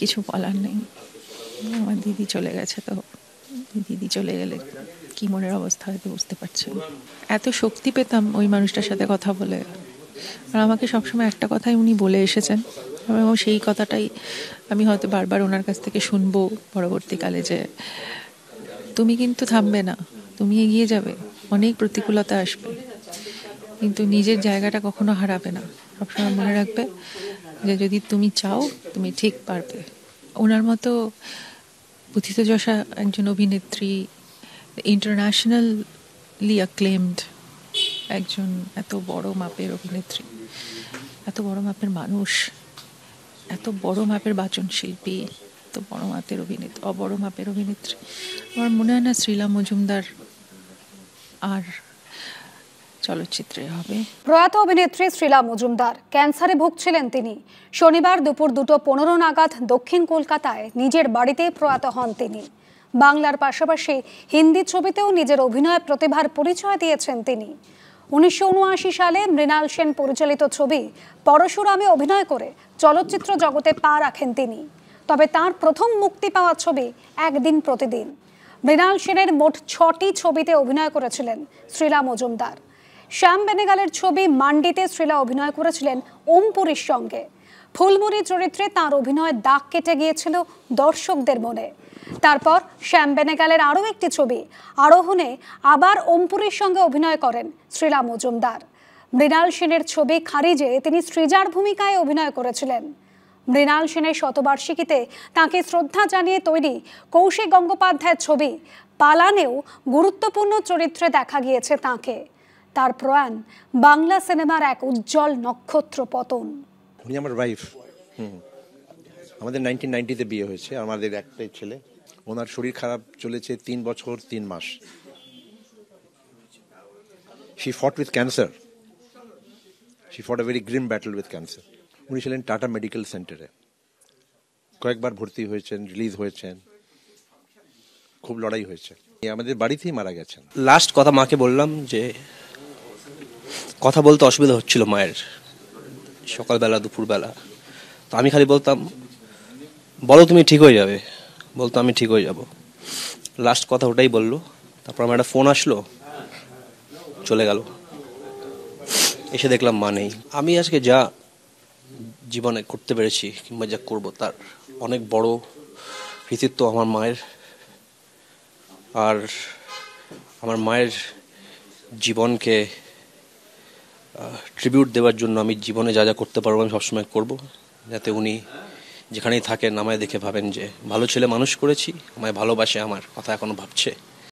কিছু বলার নেই আমার দিদি চলে গেছে তো দিদি চলে গেলে কি মনের অবস্থা হয়তো বুঝতে পারছেন এত শক্তি পেতাম ওই মানুষটার সাথে কথা বলে আর আমাকে সবসময় একটা কথাই উনি বলে এসেছেন এবং সেই কথাটাই আমি হয়তো বারবার ওনার কাছ থেকে শুনবো পরবর্তীকালে যে তুমি কিন্তু থামবে না তুমি এগিয়ে যাবে অনেক প্রতিকূলতা আসবে কিন্তু নিজের জায়গাটা কখনো হারাবে না সবসময় মনে রাখবে যে যদি তুমি চাও তুমি ঠিক পারবে ওনার মতো যশা একজন অভিনেত্রী ইন্টারন্যাশনালি অ্যাক্লেমড একজন এত বড় মাপের অভিনেত্রী এত বড় মাপের মানুষ এত বড় মাপের বাচন শিল্পী এত বড় মাপের অভিনেত্রী অবড় মাপের অভিনেত্রী আমার মনে হয় না শ্রীলা মজুমদার আর চলচ্চিত্রে হবে প্রয়াত অভিনেত্রী শ্রীলা মজুমদার ক্যান্সারে ভুগছিলেন তিনি শনিবার দুপুর দুটো পনেরো নাগাদ দক্ষিণ কলকাতায় নিজের বাড়িতে প্রয়াত হন তিনি বাংলার পাশাপাশি হিন্দি ছবিতেও নিজের অভিনয় প্রতিভার পরিচয় দিয়েছেন তিনি উনিশশো সালে মৃণাল সেন পরিচালিত ছবি পরশুরামে অভিনয় করে চলচ্চিত্র জগতে পা রাখেন তিনি তবে তার প্রথম মুক্তি পাওয়া ছবি একদিন প্রতিদিন মৃণাল সেনের মোট ছটি ছবিতে অভিনয় করেছিলেন শ্রীরাম মজুমদার শ্যাম বেনেগালের ছবি মান্ডিতে শ্রীলা অভিনয় করেছিলেন ওম পুরীর সঙ্গে ফুলমুরি চরিত্রে তার অভিনয় দাগ কেটে গিয়েছিল দর্শকদের মনে তারপর শ্যাম বেনেগালের আরও একটি ছবি আরোহণে আবার ওমপুরীর সঙ্গে অভিনয় করেন শ্রীলা মজুমদার মৃণাল সেনের ছবি খারিজে তিনি সৃজার ভূমিকায় অভিনয় করেছিলেন মৃণাল সেনের শতবার্ষিকীতে তাকে শ্রদ্ধা জানিয়ে তৈরি কৌশিক গঙ্গোপাধ্যায়ের ছবি পালানেও গুরুত্বপূর্ণ চরিত্রে দেখা গিয়েছে তাঁকে তার প্রয়াণ বাংলা সিনেমার এক উজ্জ্বল নক্ষত্র পতন উনি আমার ওয়াইফ আমাদের নাইনটিন নাইনটিতে বিয়ে হয়েছে আমাদের একটাই ছেলে ওনার শরীর খারাপ চলেছে তিন বছর তিন মাস she fought with cancer she fought a very grim battle with cancer উনি ছিলেন টাটা মেডিকেল সেন্টারে কয়েকবার ভর্তি হয়েছেন রিলিজ হয়েছেন খুব লড়াই হয়েছে আমাদের বাড়িতেই মারা গেছেন লাস্ট কথা মাকে বললাম যে কথা বলতে অসুবিধা হচ্ছিল মায়ের সকালবেলা দুপুরবেলা তো আমি খালি বলতাম বলো তুমি ঠিক হয়ে যাবে বলতো আমি ঠিক হয়ে যাব লাস্ট কথা ওটাই বললো তারপর আমার একটা ফোন আসলো চলে গেল এসে দেখলাম মা নেই আমি আজকে যা জীবনে করতে পেরেছি কিংবা যা করবো তার অনেক বড় কৃতিত্ব আমার মায়ের আর আমার মায়ের জীবনকে ট্রিবিউট দেওয়ার জন্য আমি জীবনে যা যা করতে পারবো আমি সবসময় করব যাতে উনি যেখানেই থাকেন আমায় দেখে ভাবেন যে ভালো ছেলে মানুষ করেছি আমায় ভালোবাসে আমার কথা এখনও ভাবছে